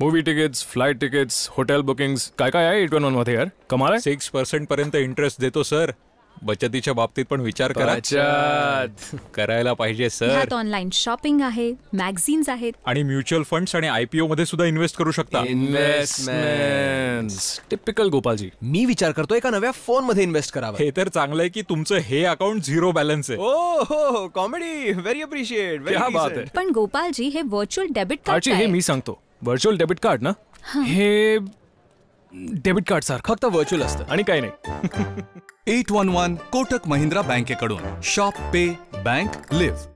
Movie tickets flight tickets hotel bookings काय काय आहे एट वन वन मध्ये यार कमाल सिक्स पर्सेंट पर्यंत इंटरेस्ट देतो सर बचतीच्या बाबतीत पण विचार करा करायला पाहिजे सर ऑनलाईन शॉपिंग आहे मॅगझिन्स आहेत आणि म्युच्युअल फंड्स आणि आयपीओ मध्ये सुद्धा इन्व्हेस्ट करू शकता टिपिकल गोपालजी मी विचार करतो एका नव्या फोन मध्ये इन्व्हेस्ट करावा हे तर चांगलं आहे की तुमचं हे अकाउंट झिरो बॅलन्स आहे ओ हो कॉमेडी व्हेरी अप्रिशिएट पण गोपालजी हे व्हर्च्युअल डेबिट कार्ड हे मी सांगतो वर्चुअल डेबिट कार्ड ना हाँ। हे डेबिट कार्ड सर फक्त वर्चुअल असतं आणि काही नाही एट वन कोटक महिंद्रा बँकेकडून शॉप पे बँक लिव्ह